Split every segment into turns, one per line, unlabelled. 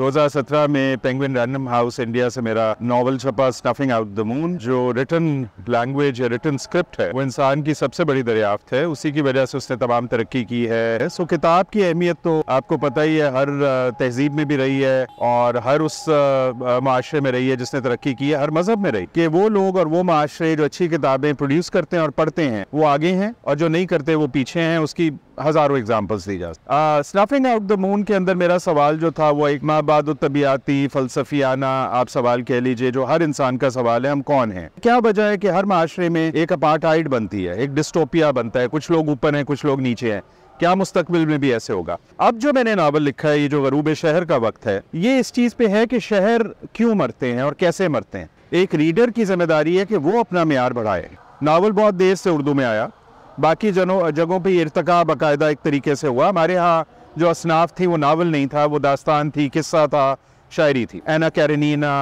2017 में penguin random house India से मेरा नॉवल छपा स्टफिंग आउट द मून जो रिटर्न लैंग्वेज या रिटर्न स्क्रिप्ट है वो इंसान की सबसे बड़ी दरियाफ्त है उसी की वजह से उसने तमाम तरक्की की है सो किताब की अहमियत तो आपको पता ही है हर तहजीब में भी रही है और हर उस माशरे में रही है जिसने तरक्की की है हर मजहब में रही कि वो लोग और वो माशरे जो अच्छी किताबें प्रोड्यूस करते हैं और पढ़ते हैं वो आगे हैं और जो नहीं करते वो पीछे हैं उसकी हजारों एग्जाम्पल्स दी जा स्नफिंग आउट द मून के अंदर मेरा सवाल जो था वो एक माँ बाद तबियाती फलसफियाना आप सवाल कह लीजिए जो हर इंसान का सवाल है हम कौन है क्या वजह है कि हर माशरे में एक अपार्टाइड बनती है एक डिस्टोपिया बनता है कुछ लोग ऊपर हैं कुछ लोग नीचे हैं क्या मुस्तकबिल में भी ऐसे होगा अब जो मैंने नावल लिखा है ये जो गरूब शहर का वक्त है ये इस चीज़ पे है कि शहर क्यों मरते हैं और कैसे मरते हैं एक रीडर की जिम्मेदारी है कि वो अपना मैार बढ़ाए नावल बहुत देर से उर्दू में आया बाकी जनों जगहों पर इरतका बाकायदा एक तरीके से हुआ हमारे यहाँ जो असनाफ थी वो नावल नहीं था वो दास्तान थी किस्सा था शायरी थी एना कैरनीना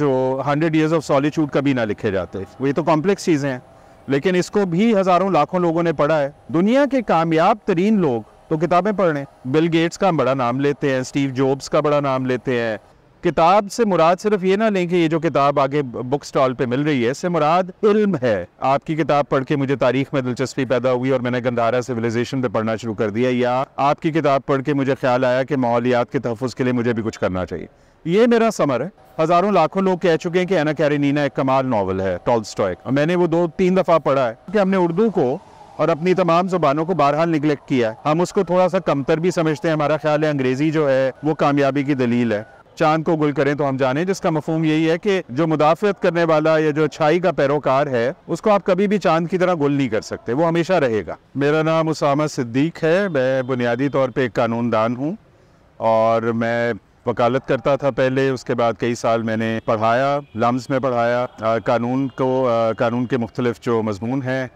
जो हंड्रेड ईयर्स ऑफ सॉलीट्यूड कभी ना लिखे जाते ये तो कॉम्प्लेक्स चीज़ें हैं लेकिन इसको भी हज़ारों लाखों लोगों ने पढ़ा है दुनिया के कामयाब तरीन लोग तो किताबें पढ़ रहे हैं बिल गेट्स का बड़ा नाम लेते हैं स्टीव जॉब्स का बड़ा नाम लेते हैं किताब से मुराद सिर्फ ये ना लें कि ये जो किताब आगे बुक स्टॉल पे मिल रही है इससे मुराद इल्म है आपकी किताब पढ़ के मुझे तारीख में दिलचस्पी पैदा हुई और मैंने गंदारा सिविलाइजेशन पे पढ़ना शुरू कर दिया या आपकी किताब पढ़ के मुझे ख्याल आया कि माहौलियात के तहफ़ के लिए मुझे भी कुछ करना चाहिए ये मेरा समर है हज़ारों लाखों लोग कह चुके हैं कि एना कैरेनीना एक कमाल नावल है टॉल्स्टॉयक मैंने वो दो तीन दफ़ा पढ़ा है कि हमने उर्दू को और अपनी तमाम जुबानों को बहरहाल निगलेक्ट किया है हम उसको थोड़ा सा कमतर भी समझते हैं हमारा ख्याल है अंग्रेज़ी जो है वो कामयाबी की दलील है चांद को गुल करें तो हम जाने जिसका मफहम यही है कि जो मुदाफ़त करने वाला या जो अच्छाई का पैरोकार है उसको आप कभी भी चांद की तरह गुल नहीं कर सकते वो हमेशा रहेगा मेरा नाम उसामा सिद्दीक है मैं बुनियादी तौर पर एक कानूनदान हूँ और मैं वकालत करता था पहले उसके बाद कई साल मैंने पढ़ाया लम्स में पढ़ाया आ, कानून को आ, कानून के मुख्तलिफ जो मजमून हैं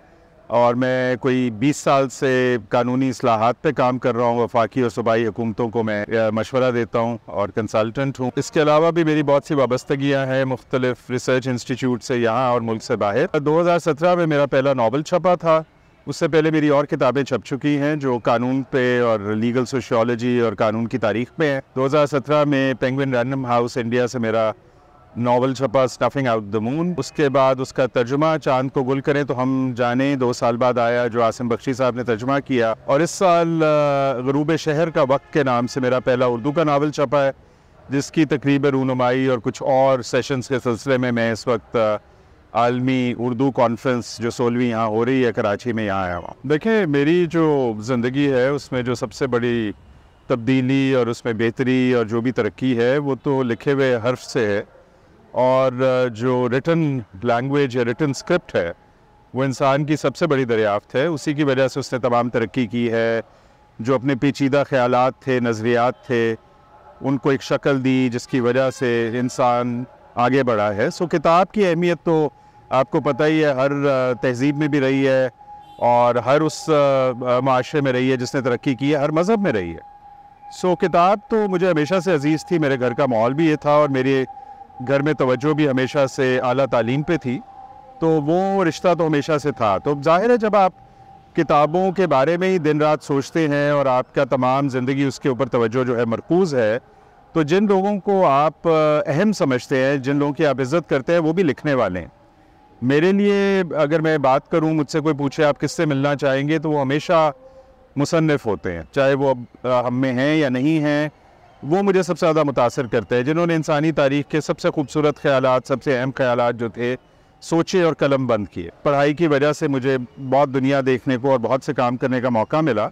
और मैं कोई बीस साल से कानूनी असलाहत पे काम कर रहा हूँ वफाकी और सूबाई हुकूमतों को मैं मशवरा देता हूँ और कंसल्टेंट हूँ इसके अलावा भी मेरी बहुत सी वाबस्तगियाँ हैं मुख्तलिफ रिसर्च इंस्टीट्यूट से यहाँ और मुल्क से बाहर दो हज़ार सत्रह में मेरा पहला नावल छपा था उससे पहले मेरी और किताबें छप चुकी हैं जो कानून पे और लीगल सोशियोलॉजी और कानून की तारीख में हजार 2017 में पेंगविन रैंडम हाउस इंडिया से मेरा नावल छपा स्टफिंग आउट द मून उसके बाद उसका तर्जुमा चांद को गुल करें तो हम जाने दो साल बाद आया जो आसिम बख्शी साहब ने तर्जुमा किया और इस साल गरूब शहर का वक्त के नाम से मेरा पहला उर्दू का नावल छपा है जिसकी तकरीब रूनुमाई और कुछ और सेशंस के सिलसिले में मैं इस वक्त आलमी उर्दू कॉन्फ्रेंस जो सोलहवीं यहाँ हो रही है कराची में यहाँ आया हुआ देखें मेरी जो ज़िंदगी है उसमें जो सबसे बड़ी तब्दीली और उसमें बेहतरी और जो भी तरक्की है वो तो लिखे हुए हर्फ से है और जो रिटर्न लैंग्वेज या रिटर्न स्क्रिप्ट है वो इंसान की सबसे बड़ी दरियाफ्त है उसी की वजह से उसने तमाम तरक्की की है जो अपने पेचीदा ख्याल थे नज़रियात थे उनको एक शक्ल दी जिसकी वजह से इंसान आगे बढ़ा है सो किताब की अहमियत तो आपको पता ही है हर तहजीब में भी रही है और हर उस माशरे में रही है जिसने तरक्की की है हर मज़हब में रही है सो किताब तो मुझे हमेशा से अजीज़ थी मेरे घर का माहौल भी ये था और मेरी घर में तवज्जो भी हमेशा से अली तालीम पे थी तो वो रिश्ता तो हमेशा से था तो जाहिर है जब आप किताबों के बारे में ही दिन रात सोचते हैं और आपका तमाम ज़िंदगी उसके ऊपर तवज्जो जो है मरकूज़ है तो जिन लोगों को आप अहम समझते हैं जिन लोगों की आप इज़्ज़त करते हैं वो भी लिखने वाले हैं मेरे लिए अगर मैं बात करूं मुझसे कोई पूछे आप किससे मिलना चाहेंगे तो वो हमेशा मुसनफ़ होते हैं चाहे वो हम में हैं या नहीं हैं वो मुझे सबसे ज़्यादा मुतासर करते हैं जिन्होंने इंसानी तारीख के सबसे खूबसूरत ख्याल सबसे अहम ख्याल जो थे सोचे और कलम बंद किए पढ़ाई की वजह से मुझे बहुत दुनिया देखने को और बहुत से काम करने का मौका मिला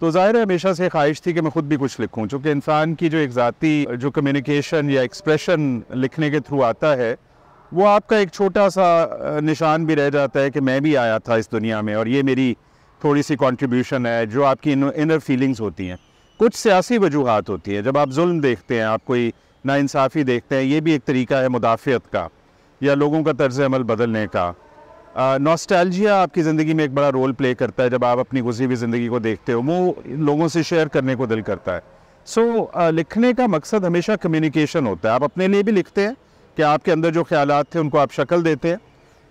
तो ज़ाहिर है हमेशा से ख्वाहिश थी कि मैं खुद भी कुछ लिखूं चूँकि इंसान की जो एक ज़ाती जो कम्युनिकेशन या एक्सप्रेशन लिखने के थ्रू आता है वो आपका एक छोटा सा निशान भी रह जाता है कि मैं भी आया था इस दुनिया में और ये मेरी थोड़ी सी कॉन्ट्रीब्यूशन है जो आपकी इनर फीलिंग्स होती हैं कुछ सियासी वजूहत होती है जब आप जुल्म देखते हैं आप कोई नाानसाफ़ी देखते हैं ये भी एक तरीका है मुदाफ़त का या लोगों का तर्ज अमल बदलने का नॉस्टैल्जिया आपकी ज़िंदगी में एक बड़ा रोल प्ले करता है जब आप अपनी गुजरी हुई ज़िंदगी को देखते हो वो लोगों से शेयर करने को दिल करता है सो so, लिखने का मकसद हमेशा कम्युनिकेशन होता है आप अपने लिए भी लिखते हैं कि आपके अंदर जो ख्याल थे उनको आप शक्ल देते हैं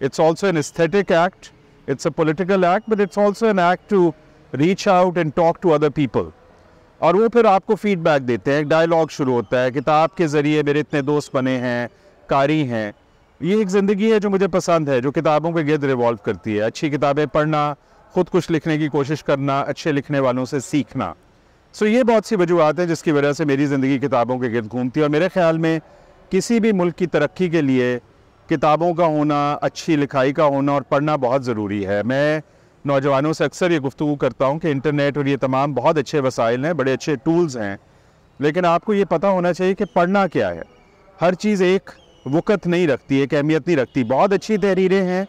it's also an aesthetic act it's a political act but it's also an act to reach out and talk to other people और वो फिर आपको फीडबैक देते हैं एक डायलॉग शुरू होता है किताब के ज़रिए मेरे इतने दोस्त बने हैं कारी हैं ये एक ज़िंदगी है जो मुझे पसंद है जो किताबों के गिरद रिवॉल्व करती है अच्छी किताबें पढ़ना खुद कुछ लिखने की कोशिश करना अच्छे लिखने वालों से सीखना सो ये बहुत सी वजूहत हैं जिसकी वजह से मेरी ज़िंदगी किताबों के गिर्द घूमती है और मेरे ख्याल में किसी भी मुल्क की तरक्की के लिए किताबों का होना अच्छी लिखाई का होना और पढ़ना बहुत ज़रूरी है मैं नौजवानों से अक्सर ये गुफ्तु करता हूँ कि इंटरनेट और ये तमाम बहुत अच्छे वसाइल हैं बड़े अच्छे टूल्स हैं लेकिन आपको ये पता होना चाहिए कि पढ़ना क्या है हर चीज़ एक वक़्त नहीं रखती एक अहमियत नहीं रखती बहुत अच्छी तहरीरें हैं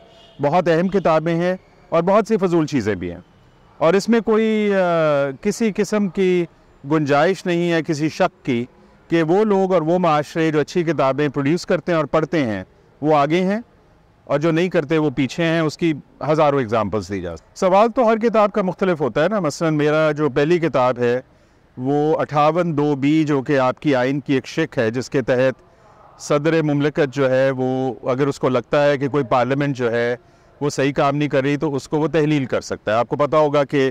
बहुत अहम किताबें हैं और बहुत सी फजूल चीज़ें भी हैं और इसमें कोई आ, किसी किस्म की गुंजाइश नहीं है किसी शक की कि वो लोग और वो माशरे जो अच्छी किताबें प्रोड्यूस करते हैं और पढ़ते हैं वो आगे हैं और जो नहीं करते वो पीछे हैं उसकी हज़ारों एग्ज़ाम्पल्स दी जा सवाल तो हर किताब का मुख्तलिफ होता है ना मसलन मेरा जो पहली किताब है वो अठावन दो बी जो कि आपकी आइन की एक शिक है जिसके तहत सदर ममलकत जो है वो अगर उसको लगता है कि कोई पार्लियामेंट जो है वो सही काम नहीं कर रही तो उसको वो तहलील कर सकता है आपको पता होगा कि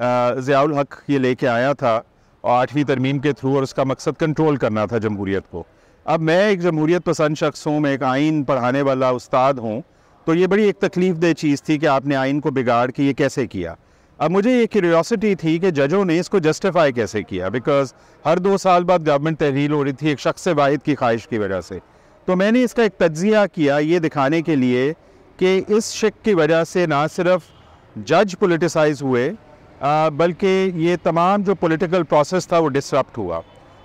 ज़ियाल हक ये लेके आया था और आठवीं तरमीम के थ्रू और उसका मकसद कंट्रोल करना था जमहूरीत को अब मैं एक जमहूरियत पसंद शख्स हूँ मैं एक आइन पढ़ाने वाला उस्ताद हूँ तो ये बड़ी एक तकलीफ़ दह चीज़ थी कि आपने आइन को बिगाड़ के ये कैसे किया अब मुझे ये क्यूरियोसिटी थी कि जजों ने इसको जस्टिफाई कैसे किया बिकॉज हर दो साल बाद गवर्नमेंट तहरील हो रही थी एक शख्स वाहिद की ख्वाहिश की वजह से तो मैंने इसका एक तजिया किया ये दिखाने के लिए कि इस शक की वजह से ना सिर्फ जज पोलिटिसाइज हुए बल्कि ये तमाम जो पोलिटिकल प्रोसेस था वो डिसरप्ट हुआ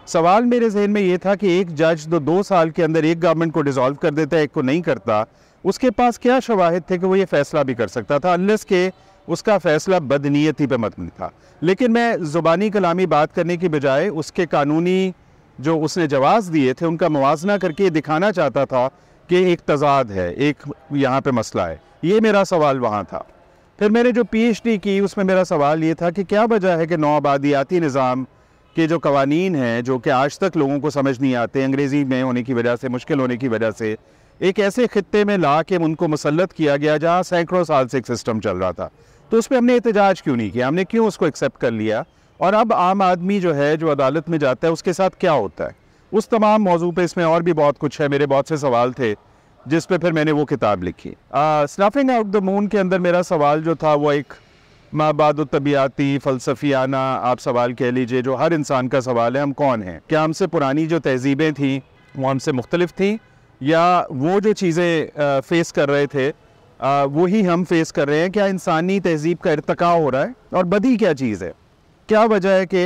सवाल मेरे जहन में ये था कि एक जज जो तो दो साल के अंदर एक गवर्नमेंट को डिसॉल्व कर देता है एक को नहीं करता उसके पास क्या शवाहद थे कि वो ये फैसला भी कर सकता था अनलेस के उसका फैसला बदनीयती पे मतम था लेकिन मैं ज़ुबानी कलामी बात करने की बजाय उसके कानूनी जो उसने जवाब दिए थे उनका मुवजना करके दिखाना चाहता था कि एक तजाद है एक यहाँ पर मसला है ये मेरा सवाल वहाँ था फिर मैंने जो पी की उसमें मेरा सवाल ये था कि क्या वजह है कि नौ आबादियाती निज़ाम के जो कवानीन हैं जो कि आज तक लोगों को समझ नहीं आते अंग्रेज़ी में होने की वजह से मुश्किल होने की वजह से एक ऐसे खत्े में ला के उनको मुसलत किया गया जहाँ सैकड़ों साल से एक सिस्टम चल रहा था तो उस पर हमने एहतजाज क्यों नहीं किया हमने क्यों उसको एक्सेप्ट कर लिया और अब आम आदमी जो है जो अदालत में जाता है उसके साथ क्या होता है उस तमाम मौजू पर इसमें और भी बहुत कुछ है मेरे बहुत से सवाल थे जिस पर फिर मैंने वो किताब लिखी स्नाफिंग आउट द मून के अंदर मेरा सवाल जो था वो एक माबाद तबियाती फ़लसफियाना आप सवाल कह लीजिए जो हर इंसान का सवाल है हम कौन हैं क्या हमसे पुरानी जो तहजीबें थीं वो हमसे मुख्तलिफ थी या वो जो चीज़ें फ़ेस कर रहे थे वही हम फेस कर रहे हैं क्या इंसानी तहजीब का इरतका हो रहा है और बदी क्या चीज़ है क्या वजह है कि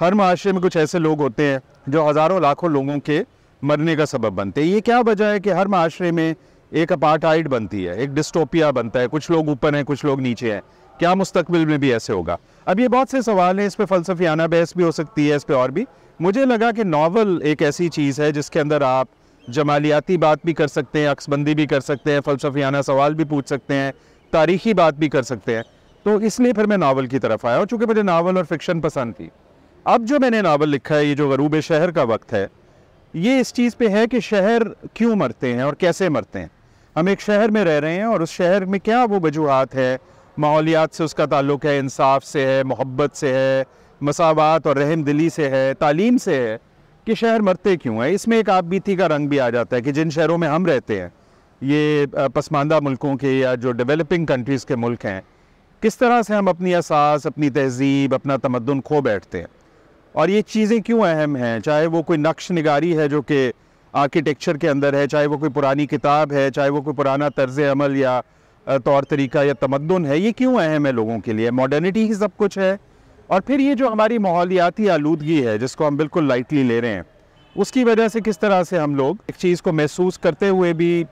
हर माशरे में कुछ ऐसे लोग होते हैं जो हज़ारों लाखों लोगों के मरने का सबब बनते हैं ये क्या वजह है कि हर माशरे में एक अपार्टाइड बनती है एक डिस्टोपिया बनता है कुछ लोग ऊपर हैं कुछ लोग नीचे हैं क्या मुस्तबिल में भी ऐसे होगा अब ये बहुत से सवाल हैं इस पर फ़लसफियाना बहस भी हो सकती है इस पर और भी मुझे लगा कि नावल एक ऐसी चीज़ है जिसके अंदर आप जमालियाती बात भी कर सकते हैं अक्सबंदी भी कर सकते हैं फ़लसफियाना सवाल भी पूछ सकते हैं तारीखी बात भी कर सकते हैं तो इसलिए फिर मैं नावल की तरफ आया और चूँकि मुझे नावल और फिक्शन पसंद थी अब जो मैंने नावल लिखा है ये जो गरूब शहर का वक्त है ये इस चीज़ पे है कि शहर क्यों मरते हैं और कैसे मरते हैं हम एक शहर में रह रहे हैं और उस शहर में क्या वो वजूहत है माहौलियात से उसका ताल्लुक है इंसाफ से है मोहब्बत से है मसावत और रहम दिली से है तालीम से है कि शहर मरते क्यों हैं इसमें एक आप बीती का रंग भी आ जाता है कि जिन शहरों में हम रहते हैं ये पसमानदा मुल्कों के या जो डेवलपिंग कंट्रीज़ के मुल्क हैं किस तरह से हम अपनी असास अपनी तहजीब अपना तमदन खो बैठते हैं और ये चीज़ें क्यों अहम हैं चाहे वो कोई नक्श नगारी है जो कि आर्किटेक्चर के अंदर है चाहे वो कोई पुरानी किताब है चाहे वो कोई पुराना तर्ज अमल या तौर तरीका या तमद्दन है ये क्यों अहम है लोगों के लिए मॉडर्निटी ही सब कुछ है और फिर ये जो हमारी माहौलियाती आलूदगी है जिसको हम बिल्कुल लाइटली ले रहे हैं उसकी वजह से किस तरह से हम लोग एक चीज़ को महसूस करते हुए भी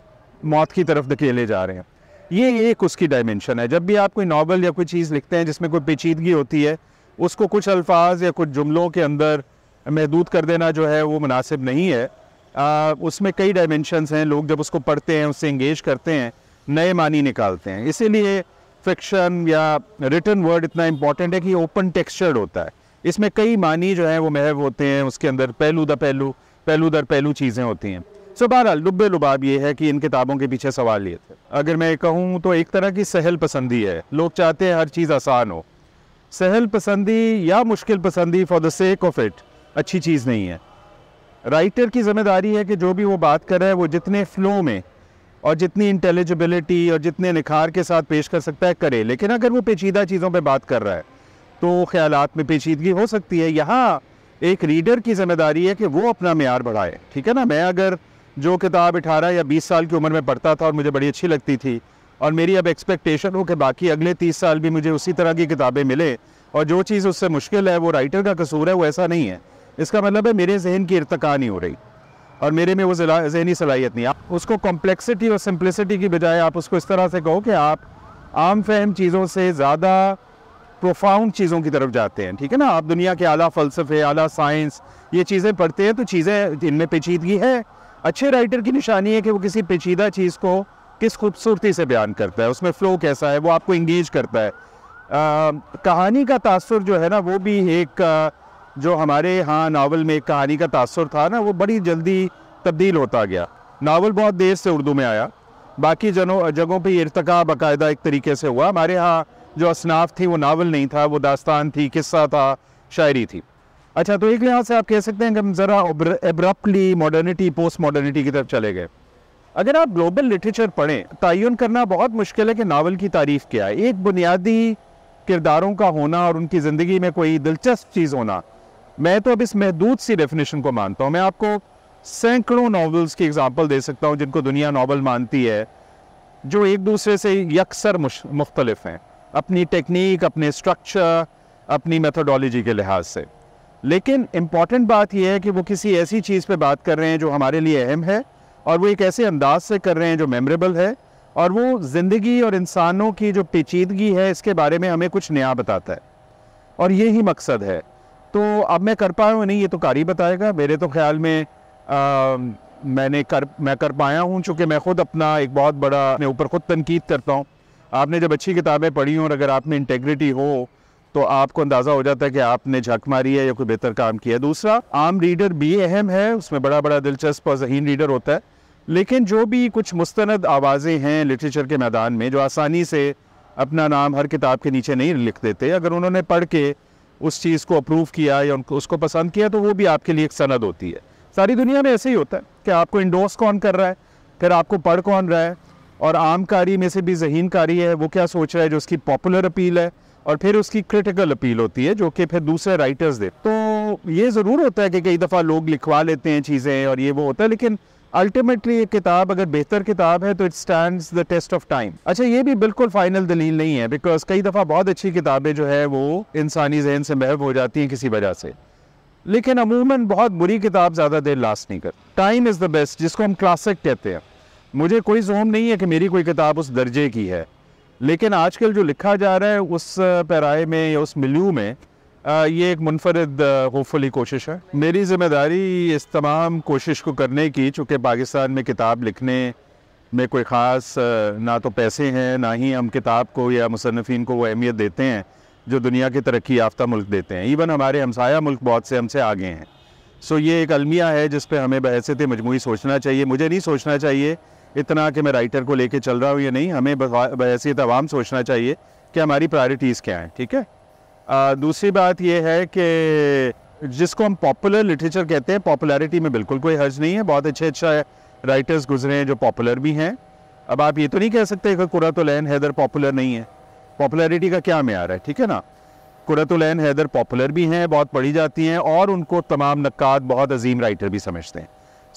मौत की तरफ धकेले जा रहे हैं ये एक उसकी डायमेंशन है जब भी आप कोई नावल या कोई चीज़ लिखते हैं जिसमें कोई पेचीदगी होती है उसको कुछ अल्फाज या कुछ जुमलों के अंदर महदूद कर देना जो है वो मुनासिब नहीं है आ, उसमें कई डायमेंशनस हैं लोग जब उसको पढ़ते हैं उससे इंगेज करते हैं नए मानी निकालते हैं इसीलिए फिक्शन या रिटर्न वर्ड इतना इम्पॉर्टेंट है कि ओपन टेक्सचर्ड होता है इसमें कई मानी जो है वो महव होते हैं उसके अंदर पहलू द पहलू पहलू दर पहलू चीज़ें होती हैं सो बहरहाल लुबे लुबाब ये है कि इन किताबों के पीछे सवाल ये थे अगर मैं कहूँ तो एक तरह की सहल पसंदी है लोग चाहते हैं हर चीज़ आसान हो सहल पसंदी या मुश्किल पसंदी for the sake of it अच्छी चीज़ नहीं है राइटर की जिम्मेदारी है कि जो भी वो बात कर रहा है वो जितने फ्लो में और जितनी इंटेलिजिबिलिटी और जितने निखार के साथ पेश कर सकता है करे लेकिन अगर वो पेचीदा चीज़ों पर बात कर रहा है तो ख्याल में पेचीदगी हो सकती है यहाँ एक रीडर की जिम्मेदारी है कि वो अपना मैार बढ़ाए ठीक है ना मैं अगर जो किताब अठारह या बीस साल की उम्र में पढ़ता था और मुझे बड़ी अच्छी लगती थी और मेरी अब एक्सपेक्टेशन हो कि बाकी अगले तीस साल भी मुझे उसी तरह की किताबें मिले और जो चीज़ उससे मुश्किल है वो राइटर का कसूर है वो ऐसा नहीं है इसका मतलब है मेरे जहन की इरतका नहीं हो रही और मेरे में वो जहनी सलाहियत नहीं आप उसको कॉम्प्लेक्सिटी और सिंप्लिसिटी की बजाय आप उसको इस तरह से कहो कि आप आम फहम चीज़ों से ज़्यादा प्रोफाउंड चीज़ों की तरफ जाते हैं ठीक है ना आप दुनिया के आला फ़लसफ़े आला साइंस ये चीज़ें पढ़ते हैं तो चीज़ें इनमें पेचीदगी है अच्छे राइटर की निशानी है कि वो किसी पेचीदा चीज़ को किस खूबसूरती से बयान करता है उसमें फ़्लो कैसा है वो आपको इंगेज करता है आ, कहानी का तासर जो है ना वो भी एक आ, जो हमारे यहाँ नावल में एक कहानी का तासर था ना वो बड़ी जल्दी तब्दील होता गया नावल बहुत देर से उर्दू में आया बाकी जनों जगहों पर इरतका बाकायदा एक तरीके से हुआ हमारे यहाँ जो असनाफ थी वो नावल नहीं था वो दास्तान थी किस्सा था शायरी थी अच्छा तो एक लिहाज से आप कह सकते हैं कि हम ज़रा एब्रप्टली मॉडर्निटी पोस्ट मॉडर्निटी की तरफ चले गए अगर आप ग्लोबल लिटरेचर पढ़ें तयन करना बहुत मुश्किल है कि नावल की तारीफ़ क्या है एक बुनियादी किरदारों का होना और उनकी ज़िंदगी में कोई दिलचस्प चीज़ होना मैं तो अब इस महदूद सी डेफिनेशन को मानता हूँ मैं आपको सैकड़ों नावल्स की एग्जाम्पल दे सकता हूँ जिनको दुनिया नावल मानती है जो एक दूसरे से यकसर मुख्तलिफ हैं अपनी टेक्निक अपने स्ट्रक्चर अपनी मेथोडोलॉजी के लिहाज से लेकिन इम्पॉर्टेंट बात यह है कि वो किसी ऐसी चीज़ पे बात कर रहे हैं जो हमारे लिए अहम है और वो एक ऐसे अंदाज से कर रहे हैं जो मेमोरेबल है और वो ज़िंदगी और इंसानों की जो पेचीदगी है इसके बारे में हमें कुछ नया बताता है और ये ही मकसद है तो अब मैं कर पाया हूँ नहीं ये तो कारी बताएगा मेरे तो ख्याल में आ, मैंने कर मैं कर पाया हूँ चूँकि मैं ख़ुद अपना एक बहुत बड़ा अपने ऊपर ख़ुद तनकीद करता हूँ आपने जब अच्छी किताबें पढ़ी हों और अगर आप में इंटेग्रिटी हो तो आपको अंदाज़ा हो जाता है कि आपने झक मारी है या कोई बेहतर काम किया दूसरा आम रीडर भी अहम है उसमें बड़ा बड़ा दिलचस्प और जहीन रीडर होता है लेकिन जो भी कुछ मुस्तंद आवाज़ें हैं लिटरेचर के मैदान में जो आसानी से अपना नाम हर किताब के नीचे नहीं लिख देते अगर उन्होंने पढ़ के उस चीज़ को अप्रूव किया या उनको उसको पसंद किया तो वो भी आपके लिए एक सनद होती है सारी दुनिया में ऐसे ही होता है कि आपको इंडोर्स कौन कर रहा है फिर आपको पढ़ कौन रहा है और आम कारी में से भी जहीन कारी है वो क्या सोच रहा है जो उसकी पॉपुलर अपील है और फिर उसकी क्रिटिकल अपील होती है जो कि फिर दूसरे राइटर्स दे तो ये ज़रूर होता है कि कई दफ़ा लोग लिखवा लेते हैं चीज़ें और ये वो होता है लेकिन अल्टीमेटली ये किताब अगर बेहतर किताब है तो it stand the test of time अच्छा ये भी बिल्कुल फाइनल दलील नहीं है बिकॉज कई दफ़ा बहुत अच्छी किताबें जो है वो इंसानी जहन से महब हो जाती हैं किसी वजह से लेकिन अमूमन बहुत बुरी किताब ज़्यादा देर लास्ट नहीं कर टाइम इज़ द बेस्ट जिसको हम क्लासिक कहते हैं मुझे कोई जोम नहीं है कि मेरी कोई किताब उस दर्जे की है लेकिन आजकल जो लिखा जा रहा है उस पैराए में या उस मिल्यू में ये एक मुनफरद होपफुली कोशिश है मेरी जिम्मेदारी इस तमाम कोशिश को करने की चूँकि पाकिस्तान में किताब लिखने में कोई ख़ास ना तो पैसे हैं ना ही हम किताब को या मुसनफिन को वो अहमियत देते हैं जो दुनिया के तरक्की याफ्ता मुल्क देते हैं इवन हमारे हमसाया मुल्क बहुत से हमसे आगे हैं सो ये एक अलमिया है जिस पर हमें बहसीत मजमू सोचना चाहिए मुझे नहीं सोचना चाहिए इतना कि मैं राइटर को लेके चल रहा हूँ या नहीं हमें बहसीत आवाम सोचना चाहिए कि हमारी प्रायरिटीज़ क्या हैं ठीक है दूसरी बात यह है कि जिसको हम पॉपुलर लिटरेचर कहते हैं पॉपुलैरिटी में बिल्कुल कोई हर्ज नहीं है बहुत अच्छे अच्छे राइटर्स गुजरे हैं जो पॉपुलर भी हैं अब आप ये तो नहीं कह सकते कि कुरतुलैन हैदर पॉपुलर नहीं है पॉपुलैरिटी का क्या मैार है ठीक है ना कुरतुलैन हैदर पॉपुलर भी हैं बहुत पढ़ी जाती हैं और उनको तमाम नक्त बहुत अजीम राइटर भी समझते हैं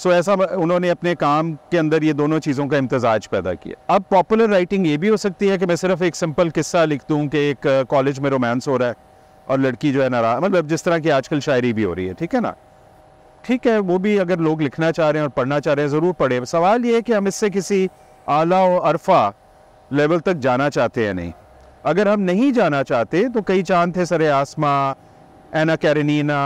सो ऐसा उन्होंने अपने काम के अंदर ये दोनों चीज़ों का इम्तजाज पैदा किया अब पॉपुलर राइटिंग ये भी हो सकती है कि मैं सिर्फ एक सिंपल किस्सा लिख दूँ कि एक कॉलेज में रोमांस हो रहा है और लड़की जो है नाराज मतलब जिस तरह की आजकल शायरी भी हो रही है ठीक है ना ठीक है वो भी अगर लोग लिखना चाह रहे हैं और पढ़ना चाह रहे हैं ज़रूर पढ़े सवाल ये है कि हम इससे किसी आला और अरफा लेवल तक जाना चाहते हैं नहीं अगर हम नहीं जाना चाहते तो कई चांद थे सरे आसमां एना कैरनीना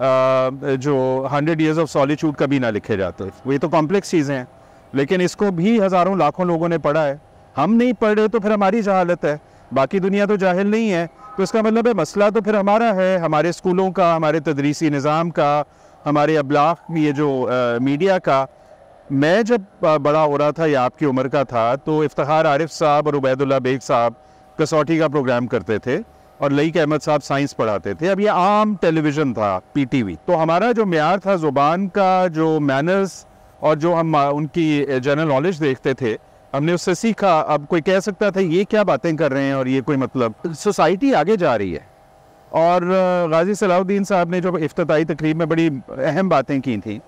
जो हंड्रेड ईयर्स ऑफ सॉलीट्यूड कभी ना लिखे जाते ये तो कॉम्प्लेक्स चीज़ें हैं लेकिन इसको भी हज़ारों लाखों लोगों ने पढ़ा है हम नहीं पढ़ रहे तो फिर हमारी जहालत है बाकी दुनिया तो जाहिल नहीं है तो इसका मतलब है मसला तो फिर हमारा है हमारे स्कूलों का हमारे तदरीसी निज़ाम का हमारे अबलाग ये जो आ, मीडिया का मैं जब बड़ा हो रहा था या आपकी उम्र का था तो इफ्तार आरिफ साहब और उबैदुल्ला बेग साहब कसौटी का प्रोग्राम करते थे और लईक अहमद साहब साइंस पढ़ाते थे अब ये आम टेलीविज़न था पीटीवी तो हमारा जो मैार था ज़ुबान का जो मैनर्स और जो हम उनकी जनरल नॉलेज देखते थे हमने उससे सीखा अब कोई कह सकता था ये क्या बातें कर रहे हैं और ये कोई मतलब सोसाइटी आगे जा रही है और गाजी सलाउद्दीन साहब ने जो अफ्ताही तकरीब में बड़ी अहम बातें की थी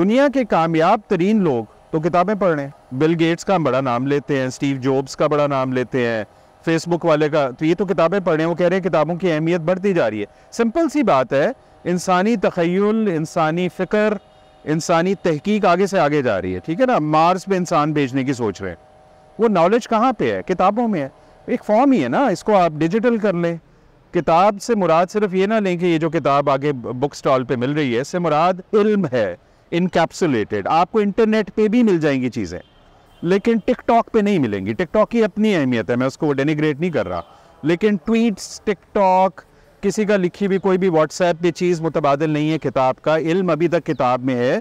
दुनिया के कामयाब तरीन लोग तो किताबें पढ़ रहे हैं बिल गेट्स का बड़ा नाम लेते हैं स्टीव जॉब्स का बड़ा नाम लेते हैं फेसबुक वाले का तो ये तो किताबें पढ़े वो कह रहे हैं किताबों की अहमियत बढ़ती जा रही है सिंपल सी बात है इंसानी तखयल इंसानी फ़िक्र इंसानी तहकीक आगे से आगे जा रही है ठीक है ना मार्स पे इंसान भेजने की सोच रहे हैं वो नॉलेज कहाँ पे है किताबों में है एक फॉर्म ही है ना इसको आप डिजिटल कर लें किताब से मुराद सिर्फ ये ना लें कि ये जो किताब आगे बुक स्टॉल पे मिल रही है इससे मुराद इल्म है इनकेप्सुलेटेड आपको इंटरनेट पे भी मिल जाएंगी चीज़ें लेकिन टिकटॉक पे नहीं मिलेंगी टिकटॉक की अपनी अहमियत है मैं उसको डेनिग्रेट नहीं कर रहा लेकिन ट्वीट्स टिकटॉक किसी का लिखी भी कोई भी व्हाट्सएप पे चीज़ मुतबादल नहीं है किताब का इल्म अभी तक किताब में है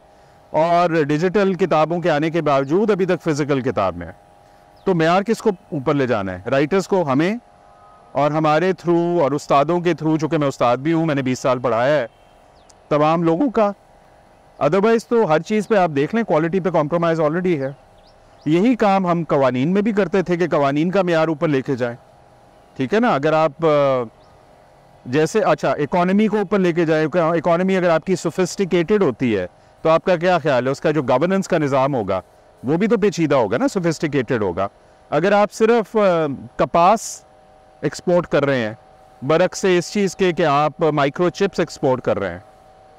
और डिजिटल किताबों के आने के बावजूद अभी तक फ़िज़िकल किताब में है तो मैार किसको ऊपर ले जाना है राइटर्स को हमें और हमारे थ्रू और उस्तादों के थ्रू चूँकि मैं उस्ताद भी हूँ मैंने बीस साल पढ़ाया है तमाम लोगों का अदरवाइज़ तो हर चीज़ पर आप देख लें क्वालिटी पर कॉम्प्रोमाइज़ ऑलरेडी है यही काम हम कवानीन में भी करते थे कि कवानीन का मैार ऊपर लेके जाए ठीक है ना अगर आप जैसे अच्छा इकोनॉमी को ऊपर लेके जाए इकोनॉमी अगर आपकी सोफिस्टिकेटेड होती है तो आपका क्या ख्याल है उसका जो गवर्नेंस का निज़ाम होगा वो भी तो पेचीदा होगा ना सोफिस्टिकेटेड होगा अगर आप सिर्फ कपास एक्सपोर्ट कर रहे हैं बरक से इस चीज़ के कि आप माइक्रोचिप्स एक्सपोर्ट कर रहे हैं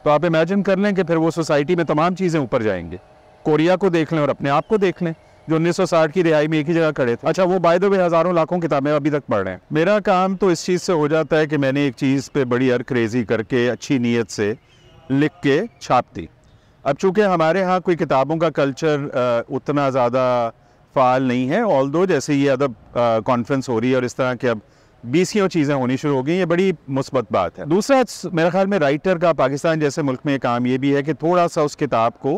तो आप इमेजिन कर लें कि फिर वो सोसाइटी में तमाम चीज़ें ऊपर जाएंगे कोरिया को देख लें और अपने आप को देख लें जो 1960 की रिहाई में एक ही जगह खड़े थे अच्छा वो बाय द वे हजारों लाखों किताबें अभी तक पढ़ रहे हैं मेरा काम तो इस चीज़ से हो जाता है कि मैंने एक चीज़ पे बड़ी अर क्रेजी करके अच्छी नीयत से लिख के छाप दी अब चूँकि हमारे यहाँ कोई किताबों का कल्चर उतना ज़्यादा फाल नहीं है ऑल जैसे ये अदब कॉन्फ्रेंस हो रही है और इस तरह के अब बीसियों चीज़ें होनी शुरू हो गई ये बड़ी मुस्बत बात है दूसरा मेरे ख्याल में राइटर का पाकिस्तान जैसे मुल्क में काम ये भी है कि थोड़ा सा उस किताब को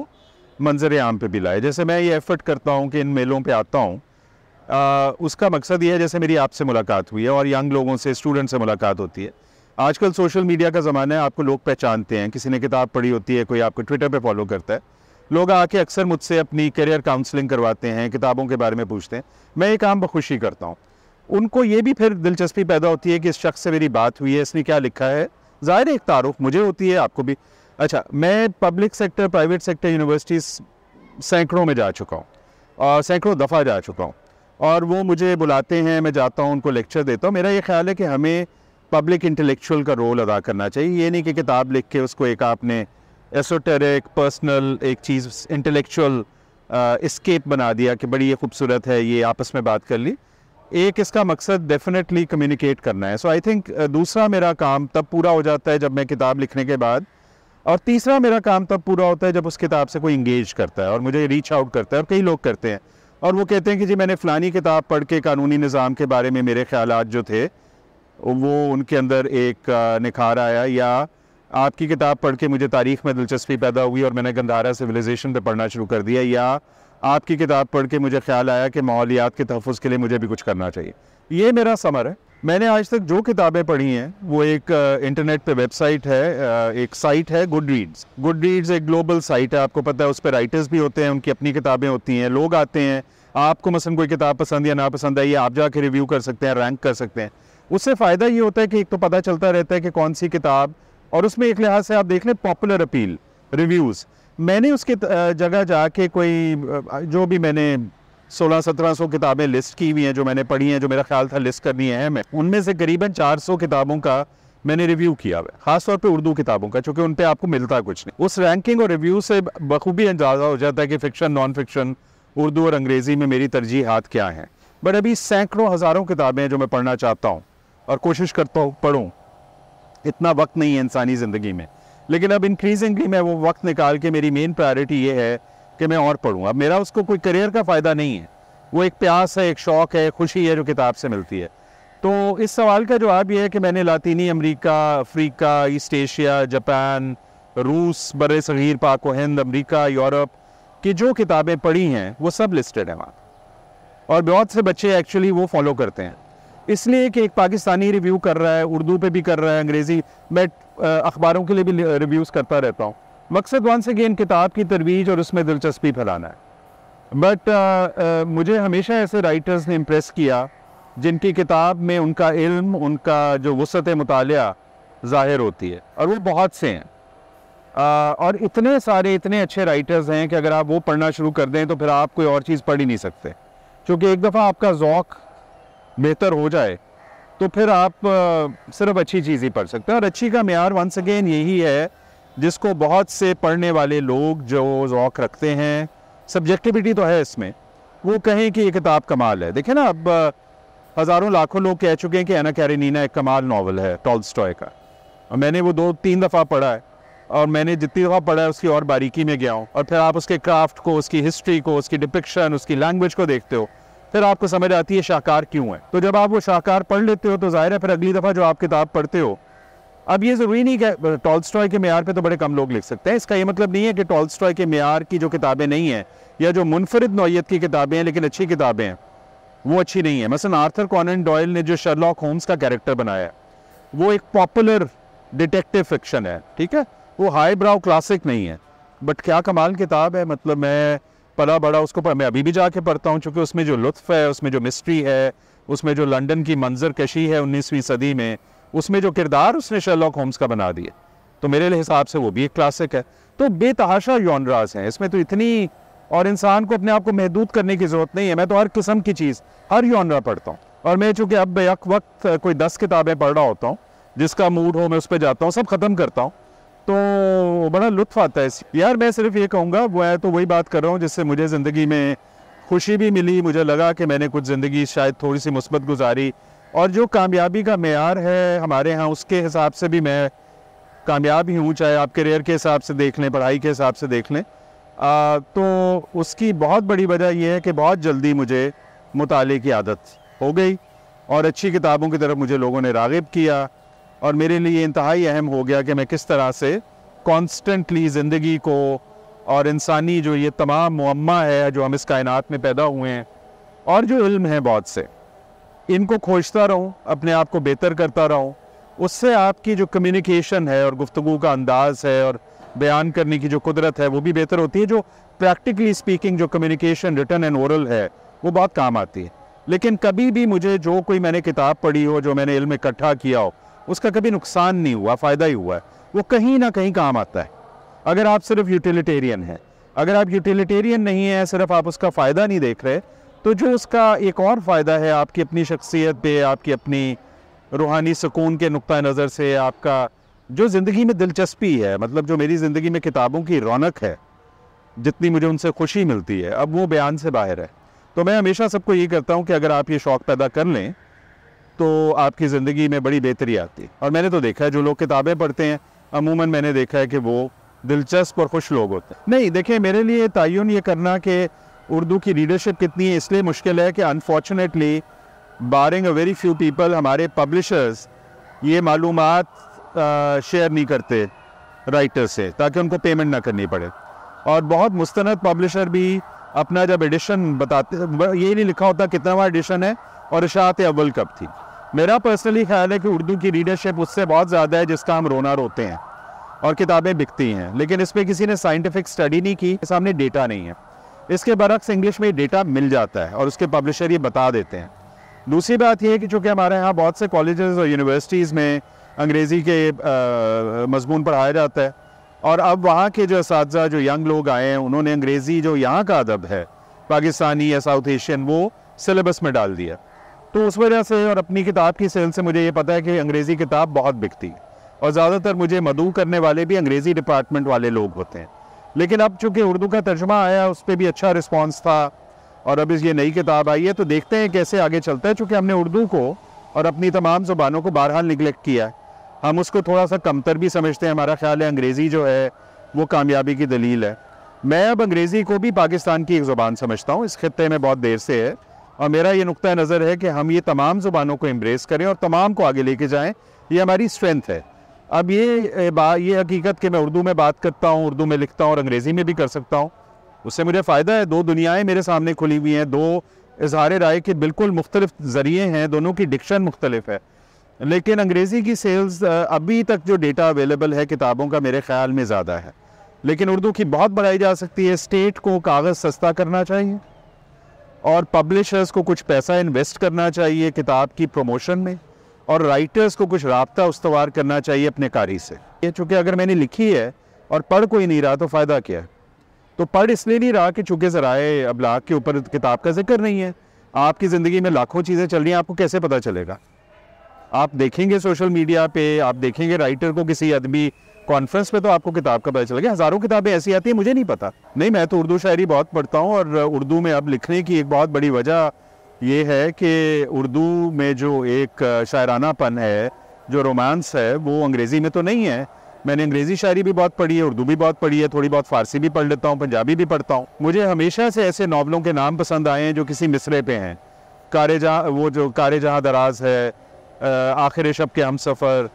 मंजर आम पे भी लाए जैसे मैं ये एफ़र्ट करता हूँ कि इन मेलों पे आता हूँ उसका मकसद ये है जैसे मेरी आपसे मुलाकात हुई है और यंग लोगों से स्टूडेंट से मुलाकात होती है आजकल सोशल मीडिया का ज़माना है आपको लोग पहचानते हैं किसी ने किताब पढ़ी होती है कोई आपको ट्विटर पर फॉलो करता है लोग आके अक्सर मुझसे अपनी करियर काउंसलिंग करवाते हैं किताबों के बारे में पूछते हैं मैं ये काम बखुशी करता हूँ उनको ये भी फिर दिलचस्पी पैदा होती है कि इस शख्स से मेरी बात हुई है इसने क्या लिखा है ज़ाहिर एक तारुफ मुझे होती है आपको भी अच्छा मैं public sector private sector universities सैकड़ों में जा चुका हूँ और सैकड़ों दफ़ा जा चुका हूँ और वो मुझे बुलाते हैं मैं जाता हूँ उनको लेक्चर देता हूँ मेरा ये ख्याल है कि हमें पब्लिक इंटेलेक्चुअल का रोल अदा करना चाहिए ये नहीं कि किताब लिख के उसको एक आपने एसोटेरिक पर्सनल एक चीज़ इंटेलेक्चुअल इस्केप बना दिया कि बड़ी ये खूबसूरत है ये आपस में बात कर ली एक इसका मकसद डेफिनेटली कम्युनिकेट करना है सो आई थिंक दूसरा मेरा काम तब पूरा हो जाता है जब मैं किताब लिखने के बाद और तीसरा मेरा काम तब पूरा होता है जब उस किताब से कोई इंगेज करता है और मुझे रीच आउट करता है और कई लोग करते हैं और वो कहते हैं कि जी मैंने फ़लानी किताब पढ़ के कानूनी निज़ाम के बारे में मेरे ख्याल जो थे वो उनके अंदर एक निखार आया या आपकी किताब पढ़ के मुझे तारीख में दिलचस्पी पैदा हुई और मैंने गंदारा सिविलाइजेशन पर पढ़ना शुरू कर दिया या आपकी किताब पढ़ के मुझे ख्याल आया कि माहौलियात के तहफ़ के लिए मुझे भी कुछ करना चाहिए ये मेरा समर है मैंने आज तक जो किताबें पढ़ी हैं वो एक इंटरनेट पे वेबसाइट है एक साइट है गुड रीड्स गुड रीड्स एक ग्लोबल साइट है आपको पता है उस पर राइटर्स भी होते हैं उनकी अपनी किताबें होती हैं लोग आते हैं आपको मसलन कोई किताब पसंद या ना पसंद आई आप जाके रिव्यू कर सकते हैं रैंक कर सकते हैं उससे फ़ायदा ये होता है कि एक तो पता चलता रहता है कि कौन सी किताब और उसमें एक लिहाज से आप देख लें पॉपुलर अपील रिव्यूज़ मैंने उसके जगह जाके कोई जो भी मैंने सोलह सत्रह सौ किताबें लिस्ट की हुई हैं जो मैंने पढ़ी हैं जो मेरा ख्याल था लिस्ट करनी है मैं उनमें से करीबन चार सौ किताबों का मैंने रिव्यू किया हुआ खासतौर पर उर्दू किताबों का चूँकि उन पर आपको मिलता कुछ नहीं उस रैंकिंग और रिव्यू से बखूबी अंदाज़ा हो जाता है कि फ़िक्शन नॉन फिक्शन उर्दू और अंग्रेज़ी में मेरी तरजीहत क्या हैं बट अभी सैकड़ों हज़ारों किताबें हैं जो मैं पढ़ना चाहता हूँ और कोशिश करता हूँ पढ़ूँ इतना वक्त नहीं है इंसानी ज़िंदगी में लेकिन अब इंक्रीजिंगली मैं वो वक्त निकाल के मेरी मेन प्रायोरिटी ये है कि मैं और पढ़ूँ अब मेरा उसको कोई करियर का फ़ायदा नहीं है वो एक प्यास है एक शौक़ है खुशी है जो किताब से मिलती है तो इस सवाल का जवाब ये है कि मैंने लातीनी America Africa East Asia Japan रूस बर सग़ीर पाक हिंद अमरीका यूरोप की जो किताबें पढ़ी हैं वो सब लिस्टेड हैं वहाँ और बहुत से बच्चे एक्चुअली वो फॉलो करते हैं इसलिए कि एक पाकिस्तानी रिव्यू कर रहा है उर्दू पे भी कर रहा है अंग्रेज़ी मैं अखबारों के लिए भी रिव्यूज़ करता रहता हूँ मकसद से गेन किताब की तरवीज और उसमें दिलचस्पी फैलाना है बट uh, uh, मुझे हमेशा ऐसे राइटर्स ने इम्प्रेस किया जिनकी किताब में उनका इल्म उनका जो वसत मताल ज़ाहिर होती है और वो बहुत से हैं uh, और इतने सारे इतने अच्छे राइटर्स हैं कि अगर आप वो पढ़ना शुरू कर दें तो फिर आप कोई और चीज़ पढ़ ही नहीं सकते क्योंकि एक दफ़ा आपका ओक़ बेहतर हो जाए तो फिर आप uh, सिर्फ अच्छी चीज़ ही पढ़ सकते हैं और अच्छी का मैार वंस अगेन यही है जिसको बहुत से पढ़ने वाले लोग जो ओक रखते हैं सब्जेक्टिविटी तो है इसमें वो कहें कि ये किताब कमाल है देखें ना अब हज़ारों लाखों लोग कह चुके हैं कि एना कैरेनीना एक कमाल नावल है स्टॉय का और मैंने वो दो तीन दफ़ा पढ़ा है और मैंने जितनी दफ़ा पढ़ा है उसकी और बारीकी में गया हूँ और फिर आप उसके क्राफ्ट को उसकी हिस्ट्री को उसकी डिपिक्शन उसकी लैंग्वेज को देखते हो फिर आपको समझ आती है शाहकार क्यों है तो जब आप वो शाहकार पढ़ लेते हो तो ज़ाहिर है फिर अगली दफ़ा जो आप किताब पढ़ते हो अब ये ज़रूरी नहीं कि टॉल्स्टॉय के मैार पे तो बड़े कम लोग लिख सकते हैं इसका ये मतलब नहीं है कि टॉल्स्टॉय के मैार की जो किताबें नहीं हैं या जो मुनफरद नौीयत की किताबें हैं लेकिन अच्छी किताबें हैं वो अच्छी नहीं है मसलन आर्थर कॉनन डॉयल ने जो शर्लॉक होम्स का कैरेक्टर बनाया है वो एक पॉपुलर डिटेक्टिव फिक्शन है ठीक है वो हाई ब्राउ क्लासिक नहीं है बट क्या कमाल किताब है मतलब मैं पला बड़ा उसको पर, मैं अभी भी जाके पढ़ता हूँ चूँकि उसमें जो लुत्फ़ है उसमें जो मिस्ट्री है उसमें जो लंदन की मंजर कशी है उन्नीसवीं सदी में उसमें जो किरदार उसने शर्लॉक होम्स का बना दिया तो मेरे हिसाब से वो भी एक क्लासिक है तो बेतहाशा योनराज हैं इसमें तो इतनी और इंसान को अपने आप को महदूद करने की ज़रूरत नहीं है मैं तो हर किस्म की चीज़ हर योनरा पढ़ता हूँ और मैं चूँकि अब बेक वक्त कोई दस किताबें पढ़ रहा होता हूँ जिसका मूड हो मैं उस पर जाता हूँ सब ख़त्म करता हूँ तो बड़ा लुत्फ आता है यार मैं सिर्फ ये कहूँगा वो है तो वही बात कर रहा हूँ जिससे मुझे ज़िंदगी में खुशी भी मिली मुझे लगा कि मैंने कुछ ज़िंदगी शायद थोड़ी सी मुस्बत गुजारी और जो कामयाबी का मैार है हमारे यहाँ उसके हिसाब से भी मैं कामयाब ही हूँ चाहे आप करियर के हिसाब से देख लें पढ़ाई के हिसाब से देख लें आ, तो उसकी बहुत बड़ी वजह यह है कि बहुत जल्दी मुझे मुताले की आदत हो गई और अच्छी किताबों की तरफ मुझे लोगों ने रागब किया और मेरे लिए इंतहाई अहम हो गया कि मैं किस तरह से कॉन्स्टेंटली ज़िंदगी को और इंसानी जो ये तमाम मम्मा है जो हम इस कायनात में पैदा हुए हैं और जो इल्म है बहुत से इनको खोजता रहूँ अपने आप को बेहतर करता रहूँ उससे आपकी जो कम्युनिकेशन है और गुफ्तु का अंदाज़ है और बयान करने की जो कुदरत है वो भी बेहतर होती है जो प्रैक्टिकली स्पीकिंग जो कम्युनिकेशन रिटर्न एंड ओरल है वो बहुत काम आती है लेकिन कभी भी मुझे जो कोई मैंने किताब पढ़ी हो जो मैंने इल्म इकट्ठा किया हो उसका कभी नुकसान नहीं हुआ फ़ायदा ही हुआ है वो कहीं ना कहीं काम आता है अगर आप सिर्फ यूटिलिटेरियन हैं अगर आप यूटिलिटेरियन नहीं हैं सिर्फ आप उसका फ़ायदा नहीं देख रहे तो जो उसका एक और फ़ायदा है आपकी अपनी शख्सियत पे आपकी अपनी रूहानी सुकून के नुक़ नज़र से आपका जो ज़िंदगी में दिलचस्पी है मतलब जो मेरी ज़िंदगी में किताबों की रौनक है जितनी मुझे उनसे खुशी मिलती है अब वो बयान से बाहर है तो मैं हमेशा सबको ये करता हूँ कि अगर आप ये शौक़ पैदा कर लें तो आपकी ज़िंदगी में बड़ी बेहतरी आती है और मैंने तो देखा है जो लोग किताबें पढ़ते हैं अमूमन मैंने देखा है कि वो दिलचस्प और खुश लोग होते हैं नहीं देखिए मेरे लिए तयन ये करना कि उर्दू की रीडरशिप कितनी है इसलिए मुश्किल है कि unfortunately barring a very few people हमारे पब्लिशर्स ये मालूम शेयर नहीं करते राइटर से ताकि उनको पेमेंट ना करनी पड़े और बहुत मुस्तनद पब्लिशर भी अपना जब एडिशन बताते ये नहीं लिखा होता कितना बार एडिशन है और इशात अव्वल कब थी मेरा पर्सनली ख्याल है कि उर्दू की रीडरशिप उससे बहुत ज़्यादा है जिसका हम रोना रोते हैं और किताबें बिकती हैं लेकिन इस पर किसी ने साइंटिफिक स्टडी नहीं की सामने डेटा नहीं है इसके बरक्स इंग्लिश में डेटा मिल जाता है और उसके पब्लिशर ये बता देते हैं दूसरी बात यह है कि चूँकि हमारे यहाँ बहुत से कॉलेजेस और यूनिवर्सिटीज़ में अंग्रेज़ी के मजमून पढ़ाया जाता है और अब वहाँ के जो इस जो यंग लोग आए हैं उन्होंने अंग्रेज़ी जो यहाँ का अदब है पाकिस्तानी या साउथ एशियन वो सिलेबस में डाल दिया तो उस वजह से और अपनी किताब की सेल से मुझे ये पता है कि अंग्रेज़ी किताब बहुत बिकती और ज़्यादातर मुझे मदू करने वाले भी अंग्रेज़ी डिपार्टमेंट वाले लोग होते हैं लेकिन अब चूँकि उर्दू का तर्जमा आया उस पर भी अच्छा रिस्पॉन्स था और अब इस ये नई किताब आई है तो देखते हैं कैसे आगे चलता है चूँकि हमने उर्दू को और अपनी तमाम ज़ुबानों को बहरहाल निगलेक्ट किया है हम उसको थोड़ा सा कमतर भी समझते हैं हमारा ख्याल है अंग्रेज़ी जो है वो कामयाबी की दलील है मैं अब अंग्रेज़ी को भी पाकिस्तान की एक ज़ुबान समझता हूँ इस खत्े में बहुत देर से है और मेरा ये नुक़ नज़र है कि हम ये तमाम ज़ुबानों को एम्ब्रेस करें और तमाम को आगे लेके जाएँ ये हमारी स्ट्रेंथ है अब ये ये हकीकत कि मैं उर्दू में बात करता हूँ उर्दू में लिखता हूँ और अंग्रेज़ी में भी कर सकता हूँ उससे मुझे फ़ायदा है दो दुनियाएँ मेरे सामने खुली हुई हैं दो इजहार राय के बिल्कुल मुख्तलिफ ज़रिए हैं दोनों की डिक्शन मुख्तलिफ है लेकिन अंग्रेज़ी की सेल्स अभी तक जो डेटा अवेलेबल है किताबों का मेरे ख्याल में ज़्यादा है लेकिन उर्दू की बहुत बढ़ाई जा सकती है स्टेट को कागज़ सस्ता करना चाहिए और पब्लिशर्स को कुछ पैसा इन्वेस्ट करना चाहिए किताब की प्रमोशन में और राइटर्स को कुछ रबता उसवार करना चाहिए अपने कारी से ये चूँकि अगर मैंने लिखी है और पढ़ कोई नहीं रहा तो फ़ायदा क्या है तो पढ़ इसलिए नहीं रहा कि चूँकि ज़राए अबलाक के ऊपर किताब का जिक्र नहीं है आपकी ज़िंदगी में लाखों चीज़ें चल रही हैं आपको कैसे पता चलेगा आप देखेंगे सोशल मीडिया पे आप देखेंगे राइटर को किसी अदबी कॉन्फ्रेंस पे तो आपको किताब का पता चलेगा हज़ारों किताबें ऐसी आती हैं मुझे नहीं पता नहीं मैं तो उर्दू शायरी बहुत पढ़ता हूँ और उर्दू में अब लिखने की एक बहुत बड़ी वजह ये है कि उर्दू में जो एक शायरानापन है जो रोमांस है वो अंग्रेज़ी में तो नहीं है मैंने अंग्रेज़ी शायरी भी बहुत पढ़ी है उर्दू भी बहुत पढ़ी है थोड़ी बहुत फ़ारसी भी पढ़ लेता हूँ पंजाबी भी पढ़ता हूँ मुझे हमेशा से ऐसे नावलों के नाम पसंद आए हैं जो किसी मिसरे पे हैं कारे जहाँ वो जो कारे जहाँ दराज है आखिर शब के हम सफ़र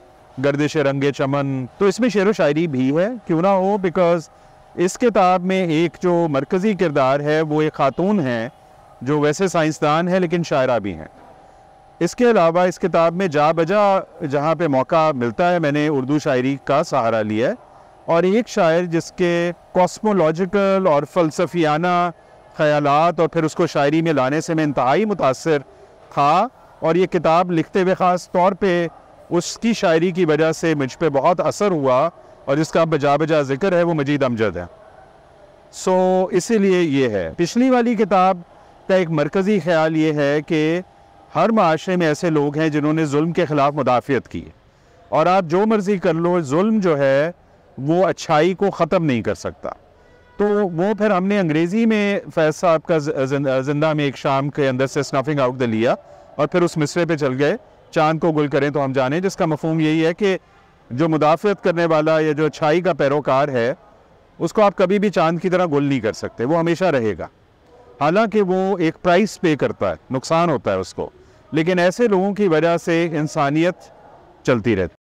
गर्दिश रंगे चमन तो इसमें शेर व शायरी भी है क्यों ना हो बिकॉज़ इस किताब में एक जो मरकज़ी किरदार है वो एक खातून है जो वैसे साइंसदान हैं लेकिन शायरा भी हैं इसके अलावा इस किताब में जा बजा जहाँ पे मौका मिलता है मैंने उर्दू शायरी का सहारा लिया है और एक शायर जिसके कॉस्मोलॉजिकल और फ़लसफियाना ख्याल और फिर उसको शायरी में लाने से मैं इंतहाई मुतासर था और ये किताब लिखते हुए ख़ास तौर पर उसकी शायरी की वजह से मुझ पर बहुत असर हुआ और जिसका बजा बजा जिक्र है वो मजीद अमजद है सो so, इसीलिए ये है पिछली वाली किताब का एक मरकज़ी ख्याल ये है कि हर माशरे में ऐसे लोग हैं जिन्होंने जुल्म के ख़िलाफ़ मुदाफियत की और आप जो मर्ज़ी कर लो जुल्म जो है वो अच्छाई को ख़त्म नहीं कर सकता तो वो फिर हमने अंग्रेज़ी में फैज़ साहब का जिंदा में एक शाम के अंदर से स्नफिंग आउट द लिया और फिर उस मिसरे पे चल गए चांद को गुल करें तो हम जाने जिसका मफहम यही है कि जो मुदाफ़त करने वाला या जो अच्छाई का पैरोकार है उसको आप कभी भी चांद की तरह गुल नहीं कर सकते वो हमेशा रहेगा हालांकि वो एक प्राइस पे करता है नुकसान होता है उसको लेकिन ऐसे लोगों की वजह से इंसानियत चलती रहती